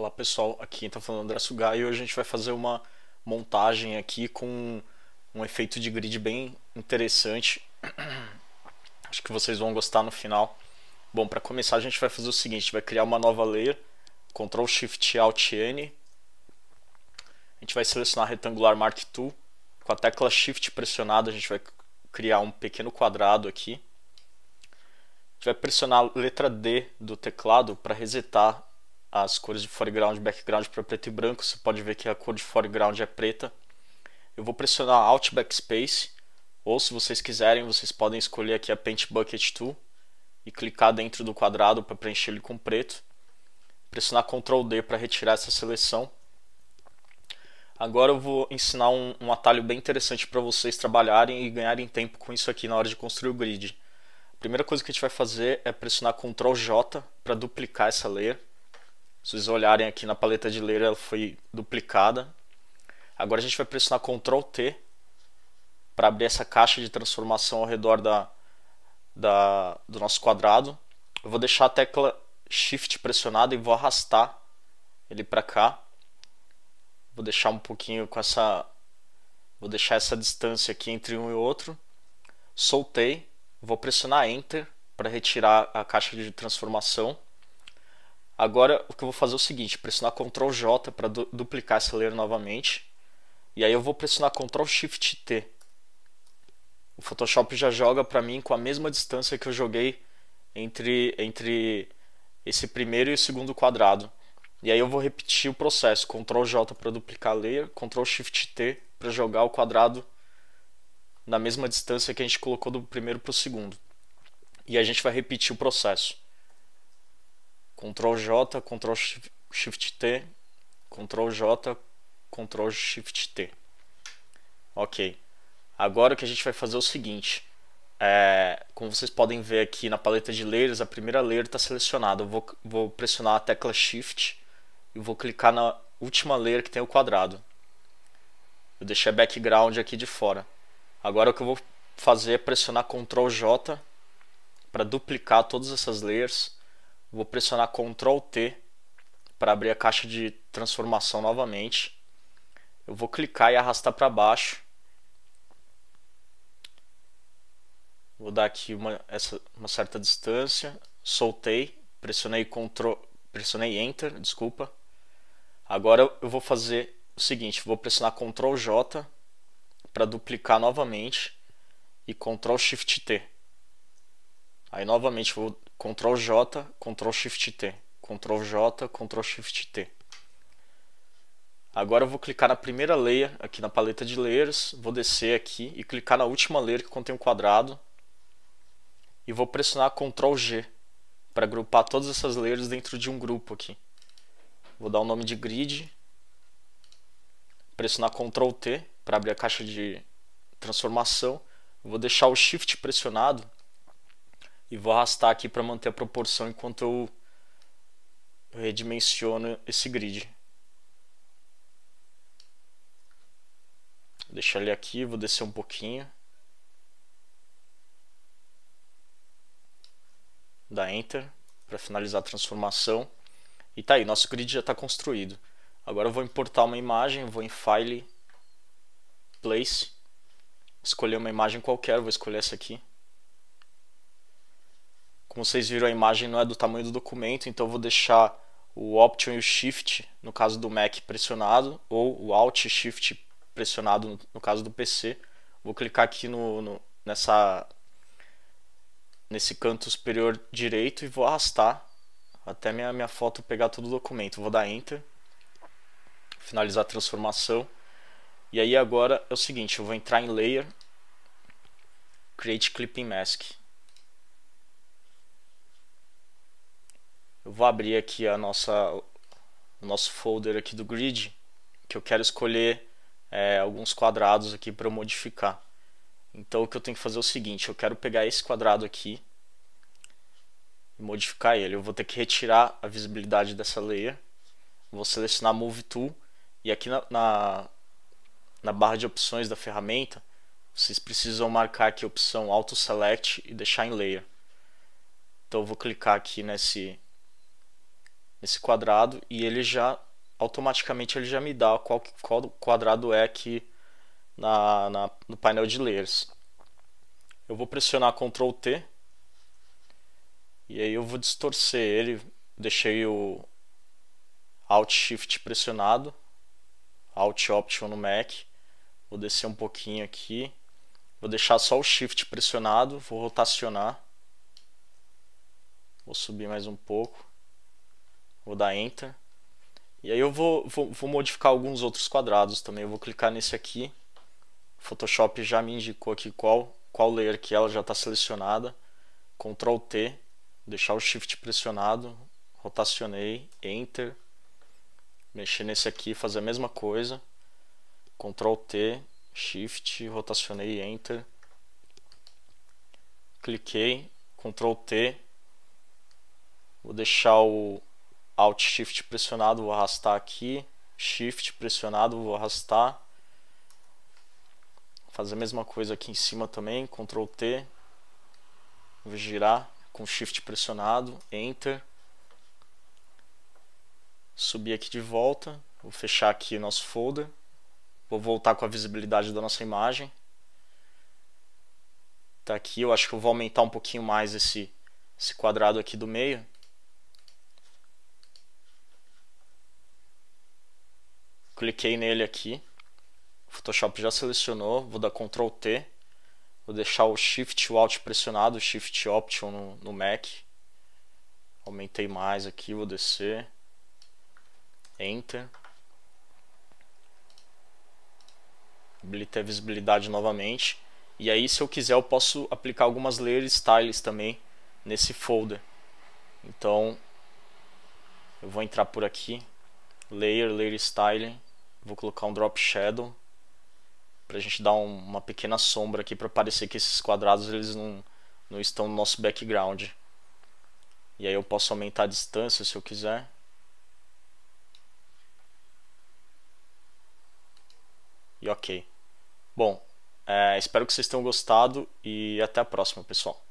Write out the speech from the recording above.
Olá pessoal, aqui está falando André Sugai e hoje a gente vai fazer uma montagem aqui com um efeito de grid bem interessante. Acho que vocês vão gostar no final. Bom, para começar a gente vai fazer o seguinte, vai criar uma nova layer, Ctrl Shift Alt N. A gente vai selecionar Retangular Mark Tool. Com a tecla Shift pressionada a gente vai criar um pequeno quadrado aqui. A gente vai pressionar a letra D do teclado para resetar as cores de foreground e background para preto e branco. Você pode ver que a cor de foreground é preta. Eu vou pressionar Alt Backspace, ou se vocês quiserem, vocês podem escolher aqui a Paint Bucket Tool e clicar dentro do quadrado para preencher ele com preto. Pressionar Ctrl D para retirar essa seleção. Agora eu vou ensinar um, um atalho bem interessante para vocês trabalharem e ganharem tempo com isso aqui na hora de construir o grid. A primeira coisa que a gente vai fazer é pressionar Ctrl J para duplicar essa layer se vocês olharem aqui na paleta de layer, ela foi duplicada. Agora a gente vai pressionar Ctrl T para abrir essa caixa de transformação ao redor da, da, do nosso quadrado. Eu vou deixar a tecla Shift pressionada e vou arrastar ele para cá. Vou deixar um pouquinho com essa... Vou deixar essa distância aqui entre um e outro. Soltei. Vou pressionar Enter para retirar a caixa de transformação. Agora o que eu vou fazer é o seguinte, pressionar Ctrl J para du duplicar esse layer novamente. E aí eu vou pressionar Ctrl Shift T. O Photoshop já joga para mim com a mesma distância que eu joguei entre, entre esse primeiro e o segundo quadrado. E aí eu vou repetir o processo, Ctrl J para duplicar a layer, Ctrl Shift T para jogar o quadrado na mesma distância que a gente colocou do primeiro para o segundo. E a gente vai repetir o processo. Ctrl J, Ctrl Shift T, Ctrl J, Ctrl Shift T. Ok. Agora o que a gente vai fazer é o seguinte. É, como vocês podem ver aqui na paleta de layers, a primeira layer está selecionada. Eu vou, vou pressionar a tecla Shift e vou clicar na última layer que tem o quadrado. Eu deixei a background aqui de fora. Agora o que eu vou fazer é pressionar Ctrl J para duplicar todas essas layers Vou pressionar Ctrl T para abrir a caixa de transformação novamente. Eu vou clicar e arrastar para baixo. Vou dar aqui uma, essa, uma certa distância. Soltei, pressionei Ctrl, pressionei Enter, desculpa. Agora eu vou fazer o seguinte, vou pressionar Ctrl J para duplicar novamente e Ctrl Shift T. Aí novamente vou Ctrl J, Ctrl Shift T. Ctrl J, Ctrl Shift T. Agora eu vou clicar na primeira layer, aqui na paleta de layers, vou descer aqui e clicar na última layer que contém o um quadrado e vou pressionar Ctrl G para agrupar todas essas layers dentro de um grupo aqui. Vou dar o um nome de grid, pressionar Ctrl T para abrir a caixa de transformação, vou deixar o Shift pressionado e vou arrastar aqui para manter a proporção enquanto eu redimensiono esse grid. Vou deixar ele aqui, vou descer um pouquinho. Dá Enter para finalizar a transformação. E tá aí, nosso grid já está construído. Agora eu vou importar uma imagem, vou em File, Place, escolher uma imagem qualquer, vou escolher essa aqui. Como vocês viram, a imagem não é do tamanho do documento, então eu vou deixar o Option e o Shift, no caso do Mac, pressionado, ou o Alt e Shift pressionado, no caso do PC. Vou clicar aqui no, no, nessa, nesse canto superior direito e vou arrastar até minha, minha foto pegar todo o documento. Vou dar Enter, finalizar a transformação. E aí agora é o seguinte, eu vou entrar em Layer, Create Clipping Mask. eu vou abrir aqui a nossa, o nosso folder aqui do grid, que eu quero escolher é, alguns quadrados aqui para modificar. Então o que eu tenho que fazer é o seguinte, eu quero pegar esse quadrado aqui e modificar ele. Eu vou ter que retirar a visibilidade dessa layer, vou selecionar Move Tool e aqui na, na, na barra de opções da ferramenta, vocês precisam marcar aqui a opção Auto Select e deixar em Layer. Então eu vou clicar aqui nesse nesse quadrado e ele já automaticamente ele já me dá qual, qual quadrado é aqui na, na, no painel de layers. Eu vou pressionar Ctrl T e aí eu vou distorcer ele. Deixei o Alt Shift pressionado, Alt Option no Mac. Vou descer um pouquinho aqui. Vou deixar só o Shift pressionado, vou rotacionar. Vou subir mais um pouco. Vou dar Enter. E aí eu vou, vou, vou modificar alguns outros quadrados também. Eu vou clicar nesse aqui. Photoshop já me indicou aqui qual, qual layer que ela já está selecionada. Ctrl T, deixar o Shift pressionado, rotacionei, Enter. Mexer nesse aqui, fazer a mesma coisa. Ctrl T, Shift, rotacionei, Enter. Cliquei, Ctrl T. Vou deixar o Alt Shift pressionado, vou arrastar aqui. Shift pressionado, vou arrastar. Fazer a mesma coisa aqui em cima também. Ctrl T. Vou girar com Shift pressionado. Enter. Subir aqui de volta. Vou fechar aqui o nosso folder. Vou voltar com a visibilidade da nossa imagem. Tá aqui. Eu acho que eu vou aumentar um pouquinho mais esse, esse quadrado aqui do meio. cliquei nele aqui, o Photoshop já selecionou, vou dar Ctrl T, vou deixar o Shift Alt pressionado, Shift Option no, no Mac, aumentei mais aqui, vou descer, Enter, habilitei a visibilidade novamente, e aí se eu quiser eu posso aplicar algumas layer styles também nesse folder. Então eu vou entrar por aqui, layer, layer styling, Vou colocar um drop shadow para a gente dar um, uma pequena sombra aqui para parecer que esses quadrados eles não, não estão no nosso background. E aí eu posso aumentar a distância se eu quiser. E ok. Bom, é, espero que vocês tenham gostado e até a próxima, pessoal.